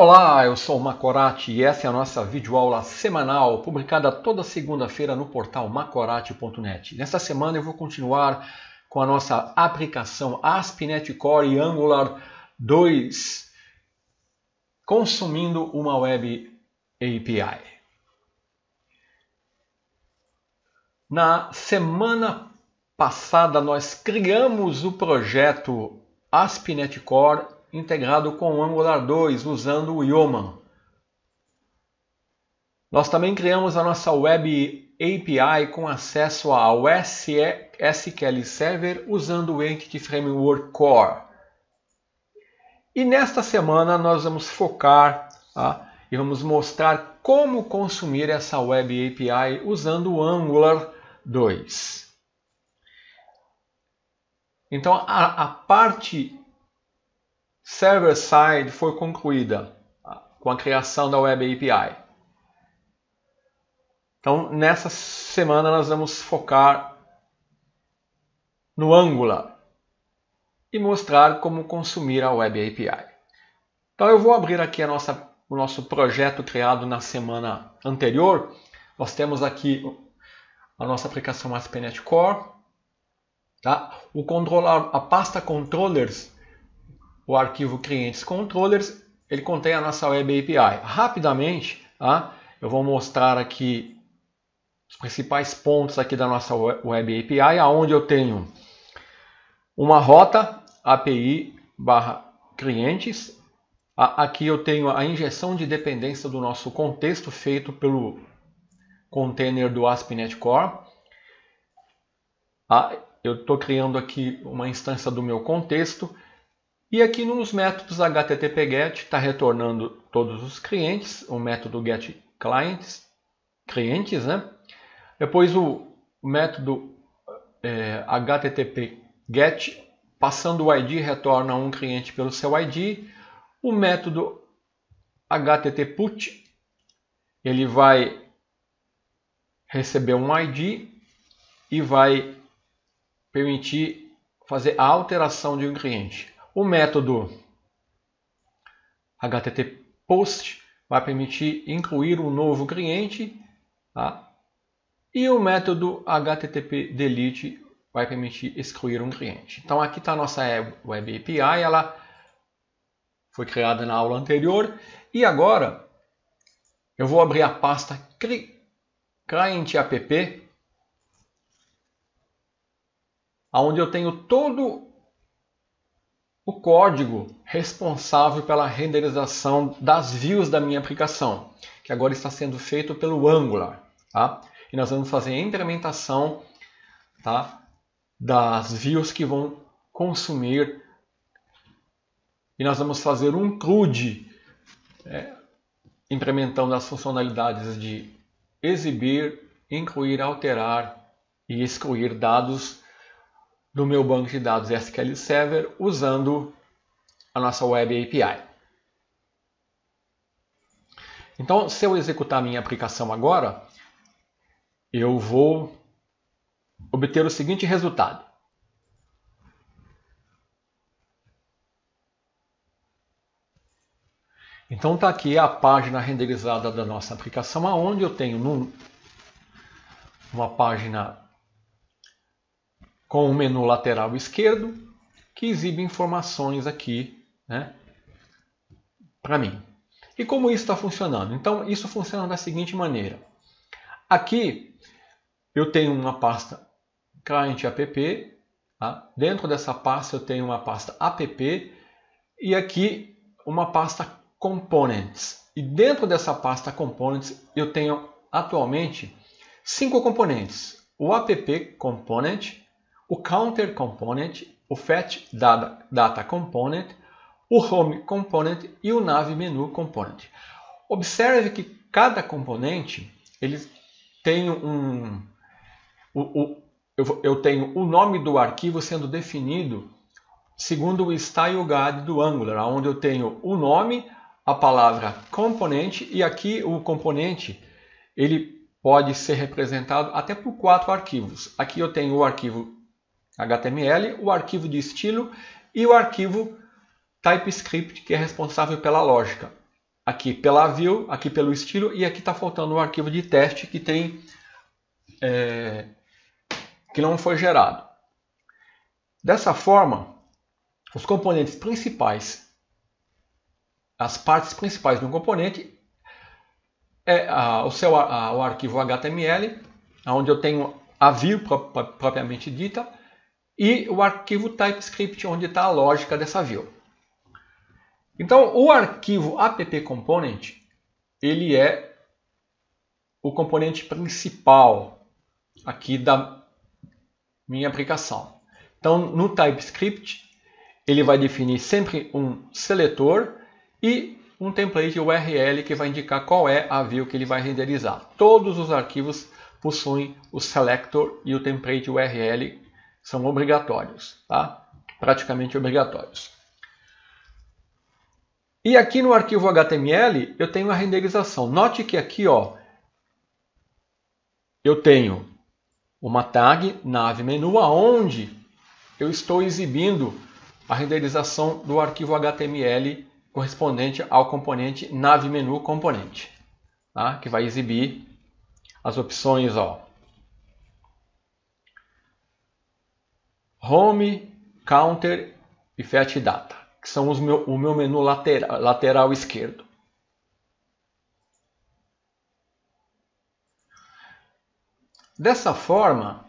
Olá, eu sou o Macorati e essa é a nossa videoaula semanal, publicada toda segunda-feira no portal macorati.net. Nesta semana eu vou continuar com a nossa aplicação ASP.NET Core e Angular 2, consumindo uma Web API. Na semana passada nós criamos o projeto ASP.NET Core integrado com o Angular 2, usando o Yeoman. Nós também criamos a nossa Web API com acesso ao SQL Server usando o Entity Framework Core. E nesta semana nós vamos focar tá? e vamos mostrar como consumir essa Web API usando o Angular 2. Então a, a parte server-side foi concluída com a criação da Web API. Então, nessa semana nós vamos focar no Angular e mostrar como consumir a Web API. Então, eu vou abrir aqui nossa, o nosso projeto criado na semana anterior. Nós temos aqui a nossa aplicação ASP.NET Core, tá? o controlar, a pasta controllers o arquivo clientes controllers, ele contém a nossa web API. Rapidamente, tá? eu vou mostrar aqui os principais pontos aqui da nossa web API, aonde eu tenho uma rota API barra clientes. Aqui eu tenho a injeção de dependência do nosso contexto feito pelo container do ASP.NET Core. Ah, eu estou criando aqui uma instância do meu contexto e aqui nos métodos HTTP-GET está retornando todos os clientes, o método getClients, clientes, né? Depois o método é, HTTP-GET, passando o ID, retorna um cliente pelo seu ID. O método HTTP-PUT, ele vai receber um ID e vai permitir fazer a alteração de um cliente. O método HTTP post vai permitir incluir um novo cliente tá? e o método HTTP delete vai permitir excluir um cliente. Então aqui está a nossa Web API, ela foi criada na aula anterior e agora eu vou abrir a pasta cliente app, onde eu tenho todo o código responsável pela renderização das views da minha aplicação, que agora está sendo feito pelo Angular. Tá? E nós vamos fazer a implementação tá, das views que vão consumir. E nós vamos fazer um CRUD é, implementando as funcionalidades de exibir, incluir, alterar e excluir dados do meu banco de dados SQL Server usando a nossa Web API. Então, se eu executar minha aplicação agora, eu vou obter o seguinte resultado. Então está aqui a página renderizada da nossa aplicação, onde eu tenho num, uma página com o menu lateral esquerdo, que exibe informações aqui né, para mim. E como isso está funcionando? Então, isso funciona da seguinte maneira. Aqui, eu tenho uma pasta client app, tá? dentro dessa pasta eu tenho uma pasta app, e aqui uma pasta components. E dentro dessa pasta components, eu tenho atualmente cinco componentes. O app component, o counter component, o fetch data, data component, o home component e o nav menu component. Observe que cada componente ele tem um o, o, eu, eu tenho o nome do arquivo sendo definido segundo o style guide do Angular, onde eu tenho o nome, a palavra componente e aqui o componente ele pode ser representado até por quatro arquivos. Aqui eu tenho o arquivo HTML, o arquivo de estilo e o arquivo TypeScript, que é responsável pela lógica. Aqui pela view, aqui pelo estilo e aqui está faltando o arquivo de teste que tem é, que não foi gerado. Dessa forma, os componentes principais, as partes principais de um componente é a, o seu a, o arquivo HTML, onde eu tenho a view propriamente dita, e o arquivo TypeScript, onde está a lógica dessa view. Então, o arquivo app-component, ele é o componente principal aqui da minha aplicação. Então, no TypeScript, ele vai definir sempre um seletor e um template URL que vai indicar qual é a view que ele vai renderizar. Todos os arquivos possuem o selector e o template URL são obrigatórios, tá? praticamente obrigatórios. E aqui no arquivo HTML eu tenho a renderização. Note que aqui ó, eu tenho uma tag nave menu aonde eu estou exibindo a renderização do arquivo HTML correspondente ao componente nave menu componente, tá? que vai exibir as opções ó, home, counter e fetch data, que são os meu, o meu menu lateral, lateral esquerdo. Dessa forma,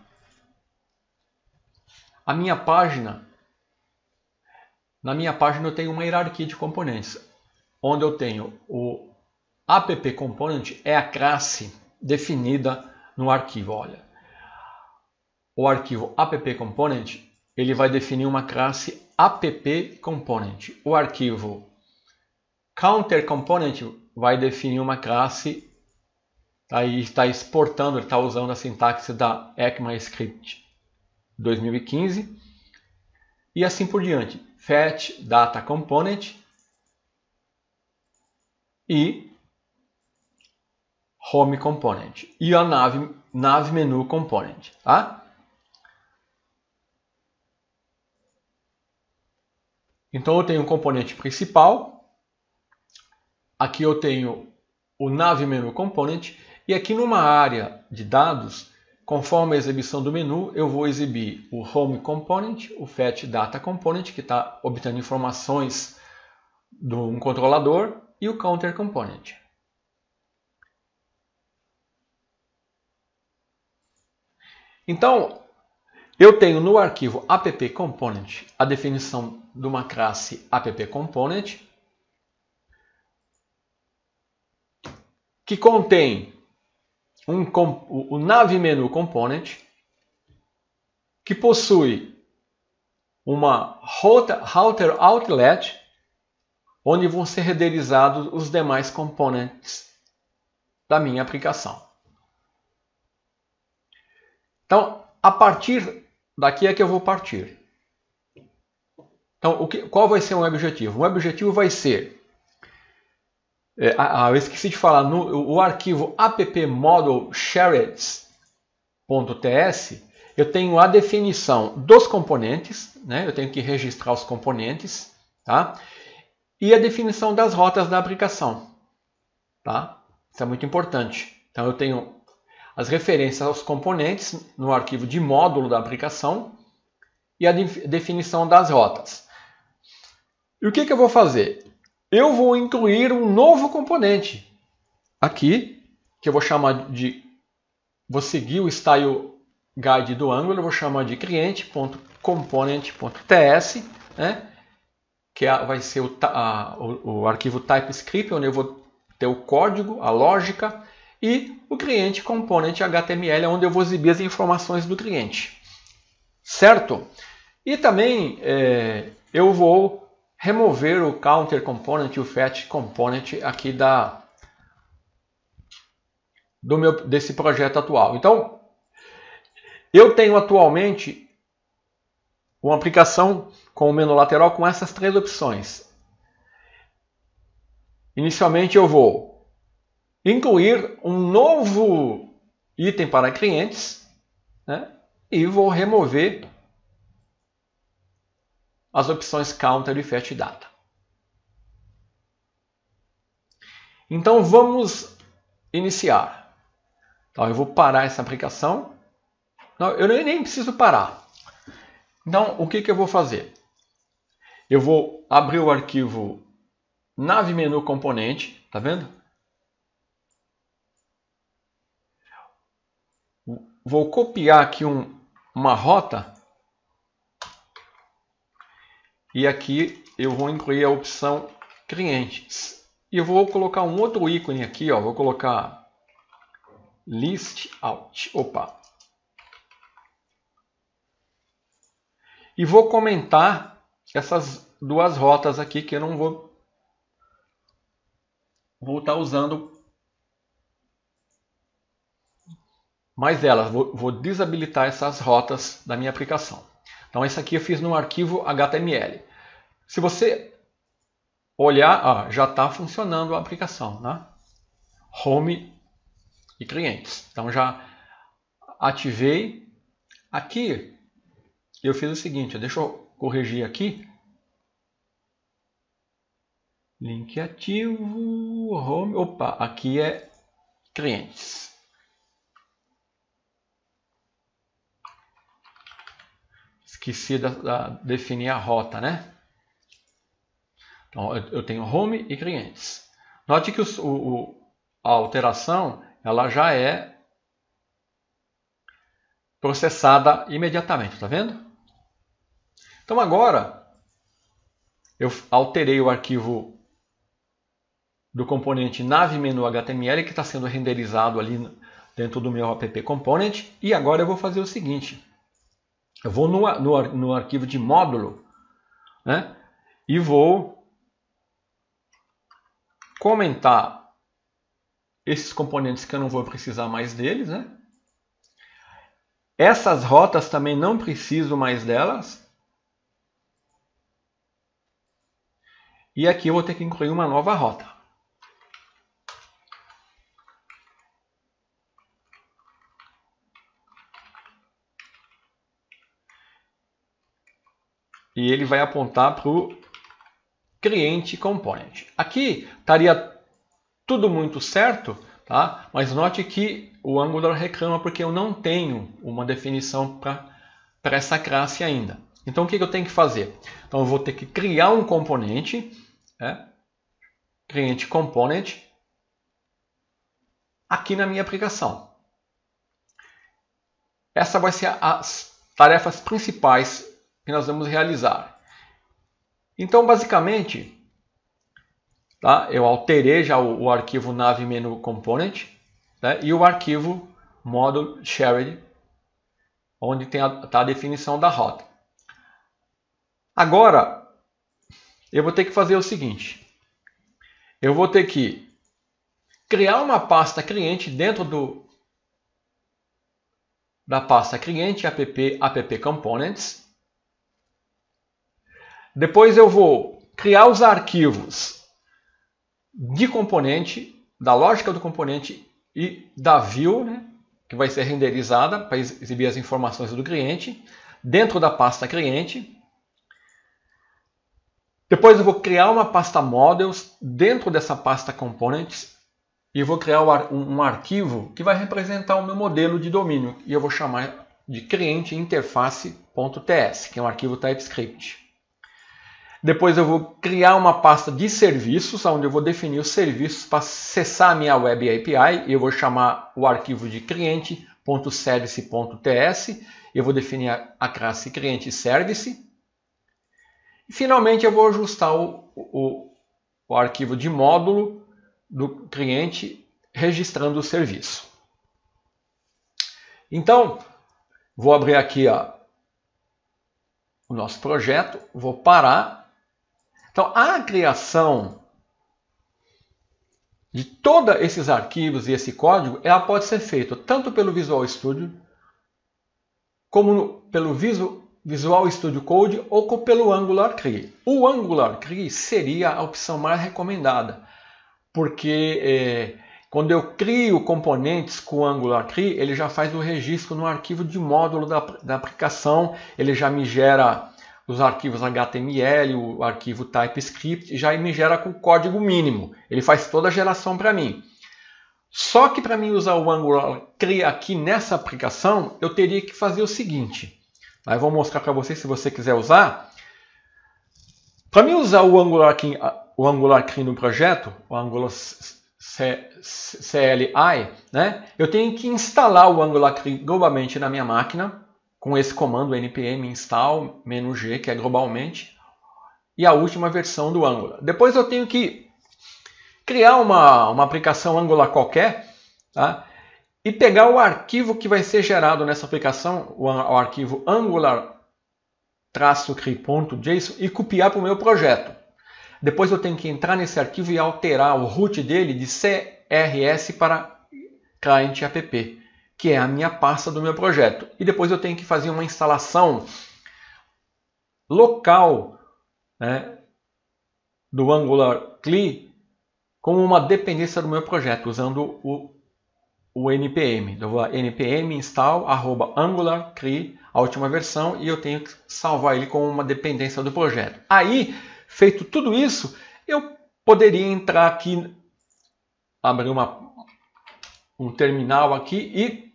a minha página, na minha página eu tenho uma hierarquia de componentes, onde eu tenho o app component é a classe definida no arquivo, olha o arquivo app-component, ele vai definir uma classe app-component. O arquivo counter-component vai definir uma classe tá aí está exportando, ele está usando a sintaxe da ECMAScript 2015 e assim por diante. Fetch data component e home component e a nave, nave menu component, tá? Então eu tenho o um componente principal, aqui eu tenho o nav menu component e aqui numa área de dados, conforme a exibição do menu, eu vou exibir o home component, o fetch data component que está obtendo informações de um controlador e o counter component. Então, eu tenho no arquivo app-component a definição de uma classe app-component que contém um, o nav-menu component que possui uma router outlet onde vão ser renderizados os demais componentes da minha aplicação. Então, a partir Daqui é que eu vou partir. Então, que, qual vai ser um objetivo? Um objetivo vai ser. É, ah, ah eu esqueci de falar, no, o arquivo appmodelshareds.ts eu tenho a definição dos componentes, né? eu tenho que registrar os componentes, tá? e a definição das rotas da aplicação. Tá? Isso é muito importante. Então eu tenho as referências aos componentes no arquivo de módulo da aplicação e a definição das rotas. E o que, que eu vou fazer? Eu vou incluir um novo componente aqui, que eu vou chamar de... Vou seguir o style guide do Angular, vou chamar de cliente.component.ts, né? que é vai ser o, a, o, o, arquivo TypeScript, onde eu vou ter o código, a lógica e o cliente component HTML, é onde eu vou exibir as informações do cliente. Certo? E também é, eu vou remover o counter component e o fetch component aqui da, do meu, desse projeto atual. Então, eu tenho atualmente uma aplicação com o menu lateral com essas três opções. Inicialmente eu vou incluir um novo item para clientes né? e vou remover as opções Counter e Fetch Data. Então vamos iniciar. Então, eu vou parar essa aplicação. Não, eu nem preciso parar. Então o que, que eu vou fazer? Eu vou abrir o arquivo nave menu componente, tá vendo? vou copiar aqui um, uma rota e aqui eu vou incluir a opção clientes. E eu vou colocar um outro ícone aqui, ó, vou colocar list out. Opa. E vou comentar essas duas rotas aqui que eu não vou vou estar tá usando mais ela, vou, vou desabilitar essas rotas da minha aplicação. Então, isso aqui eu fiz no arquivo HTML. Se você olhar, ó, já está funcionando a aplicação, né? Home e clientes. Então, já ativei. Aqui, eu fiz o seguinte, deixa eu corrigir aqui. Link ativo, home, opa, aqui é clientes. Esqueci de, de definir a rota, né? Então, eu tenho home e clientes. Note que o, o, a alteração ela já é processada imediatamente, tá vendo? Então agora eu alterei o arquivo do componente nave-html que está sendo renderizado ali dentro do meu app component e agora eu vou fazer o seguinte. Eu vou no, no, no arquivo de módulo né? e vou comentar esses componentes que eu não vou precisar mais deles. Né? Essas rotas também não preciso mais delas. E aqui eu vou ter que incluir uma nova rota. e ele vai apontar para o cliente component. Aqui estaria tudo muito certo, tá? mas note que o Angular reclama porque eu não tenho uma definição para essa classe ainda. Então o que, que eu tenho que fazer? Então eu vou ter que criar um componente, né? cliente component, aqui na minha aplicação. Essa vai ser as tarefas principais que nós vamos realizar. Então, basicamente, tá? eu alterei já o, o arquivo nave menu component né? e o arquivo module shared, onde tem a, tá a definição da rota. Agora, eu vou ter que fazer o seguinte. Eu vou ter que criar uma pasta cliente dentro do da pasta cliente app app components depois eu vou criar os arquivos de componente, da lógica do componente e da view, né, que vai ser renderizada para exibir as informações do cliente, dentro da pasta cliente. Depois eu vou criar uma pasta models dentro dessa pasta components e vou criar um arquivo que vai representar o meu modelo de domínio e eu vou chamar de cliente interface.ts, que é um arquivo TypeScript. Depois eu vou criar uma pasta de serviços, onde eu vou definir os serviços para acessar a minha Web API. Eu vou chamar o arquivo de cliente.service.ts. Eu vou definir a classe cliente service. E finalmente eu vou ajustar o, o, o arquivo de módulo do cliente registrando o serviço. Então, vou abrir aqui ó, o nosso projeto, vou parar então, a criação de todos esses arquivos e esse código, ela pode ser feita tanto pelo Visual Studio, como pelo Visual Visual Studio Code ou pelo Angular CRI. O Angular CRI seria a opção mais recomendada, porque é, quando eu crio componentes com o Angular CRI, ele já faz o registro no arquivo de módulo da, da aplicação, ele já me gera os arquivos HTML, o arquivo TypeScript, já me gera com código mínimo. Ele faz toda a geração para mim. Só que para mim usar o Angular aqui nessa aplicação, eu teria que fazer o seguinte. Aí eu vou mostrar para você se você quiser usar. Para mim usar o Angular aqui, o Angular aqui no projeto, o Angular CLI, né? Eu tenho que instalar o Angular CLI novamente na minha máquina com esse comando npm install -g, que é globalmente, e a última versão do Angular. Depois eu tenho que criar uma, uma aplicação Angular qualquer tá? e pegar o arquivo que vai ser gerado nessa aplicação, o, o arquivo angular-cri.json, e copiar para o meu projeto. Depois eu tenho que entrar nesse arquivo e alterar o root dele de CRS para client app que é a minha pasta do meu projeto. E depois eu tenho que fazer uma instalação local né, do Angular CLI como uma dependência do meu projeto, usando o, o npm. Eu vou lá, npm install arroba angular CLI, a última versão, e eu tenho que salvar ele como uma dependência do projeto. Aí, feito tudo isso, eu poderia entrar aqui, abrir uma, um terminal aqui e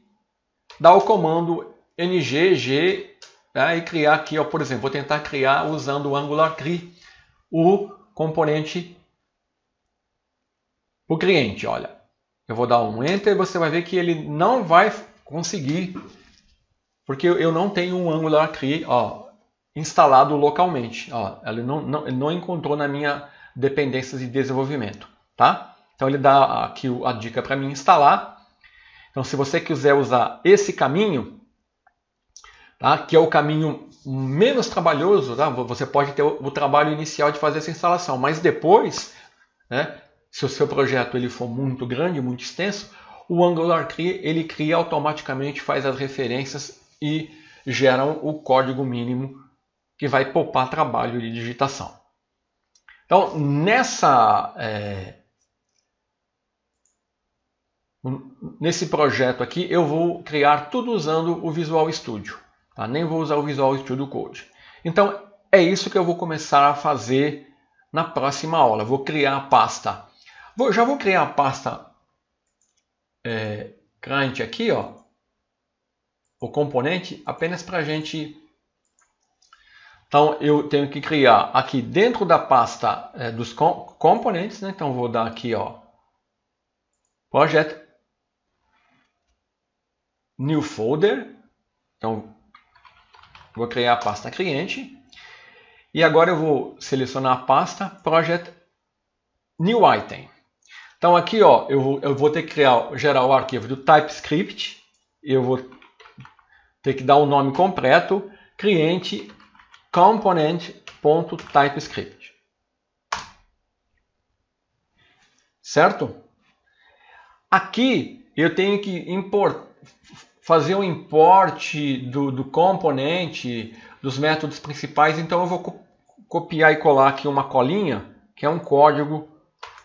dar o comando ngg né, e criar aqui, ó, por exemplo, vou tentar criar usando o Angular CRI o componente o cliente. Olha, eu vou dar um Enter, e você vai ver que ele não vai conseguir, porque eu não tenho um Angular CRI ó, instalado localmente. Ó, ele, não, não, não encontrou na minha dependência de desenvolvimento. Tá? Então ele dá aqui a dica para mim instalar então, se você quiser usar esse caminho, tá? que é o caminho menos trabalhoso, tá? você pode ter o, o trabalho inicial de fazer essa instalação, mas depois, né, se o seu projeto ele for muito grande, muito extenso, o Angular cria, ele cria automaticamente, faz as referências e geram o código mínimo que vai poupar trabalho de digitação. Então, nessa é, nesse projeto aqui, eu vou criar tudo usando o Visual Studio. Tá? Nem vou usar o Visual Studio Code. Então, é isso que eu vou começar a fazer na próxima aula. vou criar a pasta. Vou, já vou criar a pasta é, client aqui, ó, o componente, apenas para a gente... Então, eu tenho que criar aqui dentro da pasta é, dos com componentes, né? Então, vou dar aqui, ó, projeto new folder. Então, vou criar a pasta cliente. E agora eu vou selecionar a pasta Project New Item. Então aqui ó, eu vou, eu vou ter que criar, gerar o arquivo do TypeScript. Eu vou ter que dar o nome completo, cliente component.typescript. Certo? Aqui eu tenho que import, fazer um importe do, do componente, dos métodos principais, então eu vou co copiar e colar aqui uma colinha, que é um código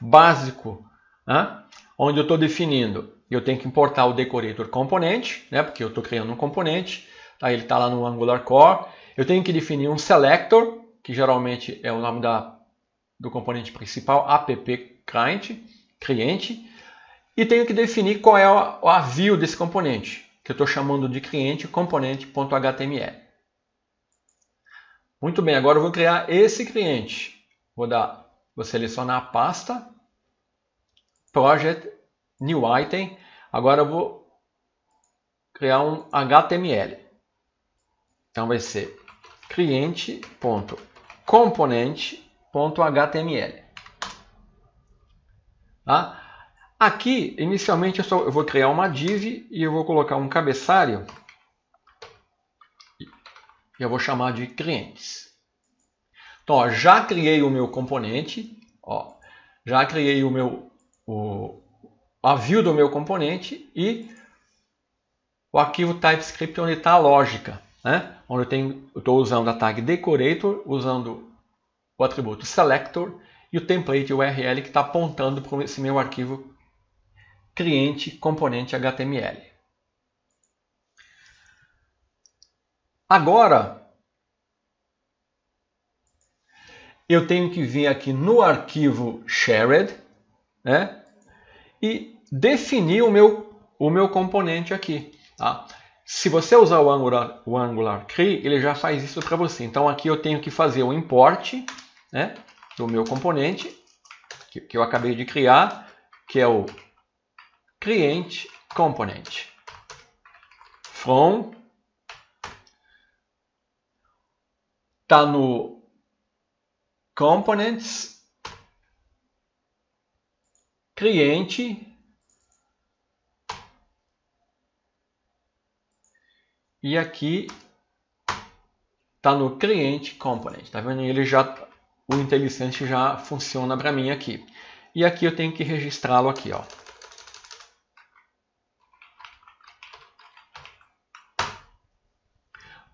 básico, né? onde eu estou definindo. Eu tenho que importar o decorator componente, né? porque eu estou criando um componente, tá? ele está lá no Angular Core. Eu tenho que definir um selector, que geralmente é o nome da, do componente principal, app client, cliente. E tenho que definir qual é a view desse componente, que eu estou chamando de cliente componente.html. Muito bem, agora eu vou criar esse cliente. Vou dar, vou selecionar a pasta, Project, New Item. Agora eu vou criar um HTML. Então vai ser cliente.componente.html. Tá? Aqui, inicialmente, eu, só, eu vou criar uma div e eu vou colocar um cabeçalho e eu vou chamar de clientes. Então, ó, já criei o meu componente, ó, já criei o meu o, a view do meu componente e o arquivo TypeScript onde está a lógica, né? onde eu tenho, estou usando a tag decorator, usando o atributo selector e o template URL que está apontando para esse meu arquivo cliente componente HTML. Agora, eu tenho que vir aqui no arquivo shared, né? E definir o meu, o meu componente aqui, tá? Se você usar o Angular, o Angular CRI, ele já faz isso para você. Então aqui eu tenho que fazer o import né, do meu componente, que, que eu acabei de criar, que é o client component from tá no components cliente e aqui tá no cliente component tá vendo ele já o inteligente já funciona para mim aqui e aqui eu tenho que registrá-lo aqui ó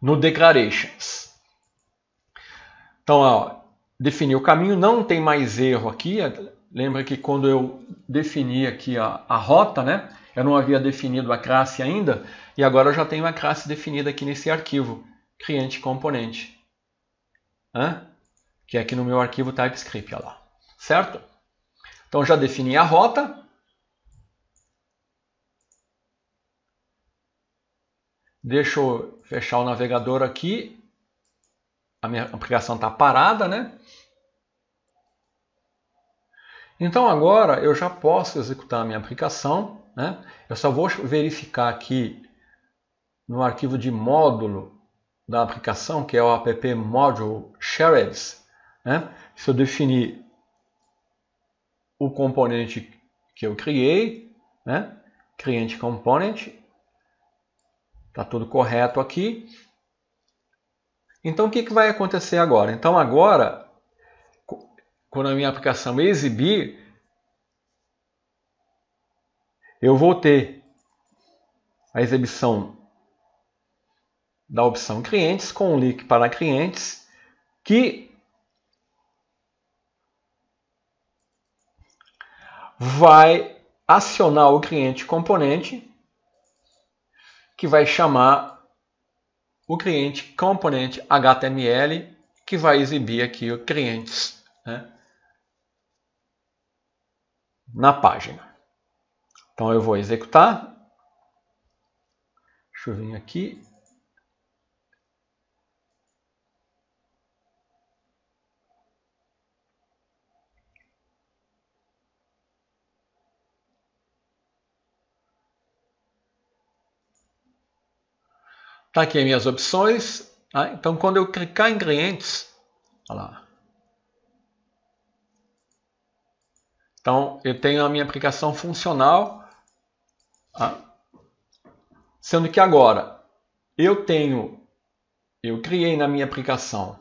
no declarations. Então, ó, defini o caminho, não tem mais erro aqui. Lembra que quando eu defini aqui a, a rota, né? Eu não havia definido a classe ainda, e agora eu já tenho a classe definida aqui nesse arquivo, cliente componente. Hã? Que é aqui no meu arquivo TypeScript, olha lá. Certo? Então já defini a rota. Deixa eu fechar o navegador aqui. A minha aplicação está parada, né? Então agora eu já posso executar a minha aplicação, né? Eu só vou verificar aqui no arquivo de módulo da aplicação, que é o app module shared né? Se eu definir o componente que eu criei, né? Client component, Está tudo correto aqui. Então, o que, que vai acontecer agora? Então, agora, quando a minha aplicação exibir, eu vou ter a exibição da opção clientes com o um link para clientes que vai acionar o cliente componente que vai chamar o cliente componente HTML, que vai exibir aqui o clientes né, na página. Então eu vou executar. Deixa eu vir aqui. Está aqui as minhas opções. Tá? Então, quando eu clicar em clientes, olha lá. Então, eu tenho a minha aplicação funcional. Tá? Sendo que agora, eu tenho, eu criei na minha aplicação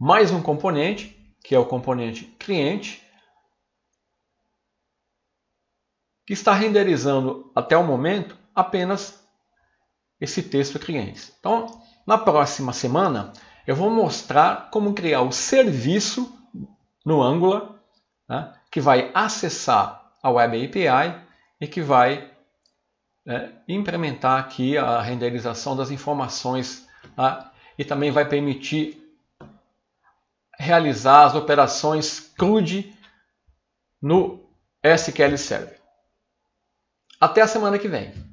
mais um componente, que é o componente cliente, que está renderizando até o momento apenas esse texto a clientes. Então, na próxima semana, eu vou mostrar como criar o serviço no Angular né, que vai acessar a Web API e que vai né, implementar aqui a renderização das informações né, e também vai permitir realizar as operações CRUD no SQL Server. Até a semana que vem!